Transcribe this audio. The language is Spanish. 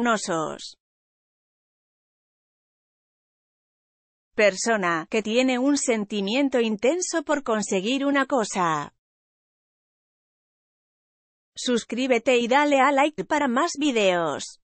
nosos. Persona que tiene un sentimiento intenso por conseguir una cosa. Suscríbete y dale a like para más videos.